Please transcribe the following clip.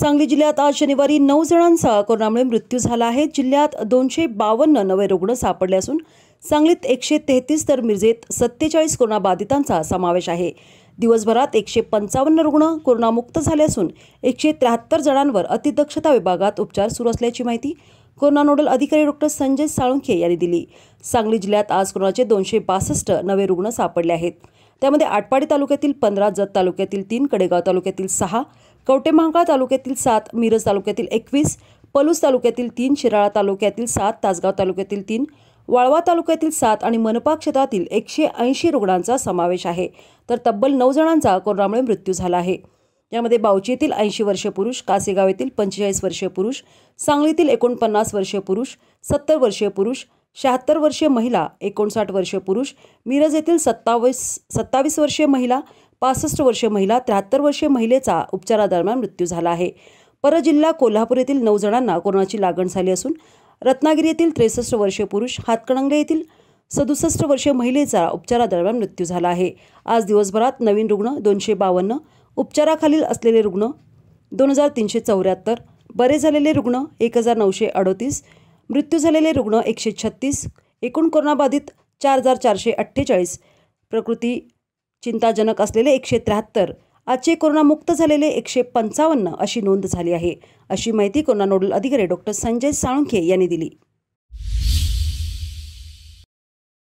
सांगली जिल्ह्यात आज शनिवारी नऊ जणांचा कोरोनामुळे मृत्यू झाला आहे जिल्ह्यात दोनशे बावन्न नवे रुग्ण सापडले असून सांगलीत एकशे तेहतीस तर मिरजेत सत्तेचाळीस बाधितांचा समावेश आहे दिवसभरात एकशे पंचावन्न रुग्ण कोरोनामुक्त झाले असून एकशे त्र्याहत्तर जणांवर अतिदक्षता विभागात उपचार सुरू असल्याची माहिती कोरोना नोडल अधिकारी डॉक्टर संजय साळुंखे यांनी दिली सांगली जिल्ह्यात आज कोरोनाचे दोनशे बासष्ट नवे रुग्ण सापडले आहेत त्यामध्ये आटपाडी तालुक्यातील पंधरा जत तालुक्यातील तीन कडेगाव तालुक्यातील सहा कवटेमहांकाळ तालुक्यातील सात मिरज तालुक्यातील एकवीस पलूस तालुक्यातील तीन शिराळा तालुक्यातील सात तासगाव तालुक्यातील तीन वाळवा तालुक्यातील सात आणि मनपा क्षेत्रातील एकशे ऐंशी रुग्णांचा समावेश आहे तर तब्बल नऊ जणांचा कोरोनामुळे मृत्यू झाला आहे यामध्ये बावची येथील ऐंशी वर्षे पुरुष कासेगाव येथील पंचेचाळीस वर्षीय पुरुष सांगलीतील एकोणपन्नास वर्षीय पुरुष सत्तर वर्षीय पुरुष शहात्तर वर्षीय महिला एकोणसाठ वर्षीय पुरुष मिरज येथील सत्तावीस सत्तावीस वर्षीय महिला पासष्ट वर्षीय महिला त्र्याहत्तर वर्षीय महिलेचा उपचारादरम्यान मृत्यू झाला आहे परजिल्हा कोल्हापूर येथील नऊ जणांना कोरोनाची लागण झाली असून रत्नागिरी येथील त्रेसष्ट वर्षीय पुरुष हातकणंगे येथील सदुसष्ट वर्षीय महिलेचा उपचारादरम्यान मृत्यू झाला आहे आज दिवसभरात नवीन रुग्ण दोनशे बावन्न उपचाराखालील असलेले रुग्ण दोन हजार तीनशे चौऱ्याहत्तर बरे झालेले रुग्ण एक हजार नऊशे अडोतीस मृत्यू झालेले रुग्ण एकशे छत्तीस एकूण कोरोनाबाधित चार हजार चारशे अठ्ठेचाळीस प्रकृती चिंताजनक असलेले एकशे त्र्याहत्तर आजचे कोरोनामुक्त झालेले एकशे पंचावन्न अशी नोंद झाली आहे अशी माहिती कोरोना नोडल अधिकारी डॉक्टर संजय साळुंखे यांनी दिली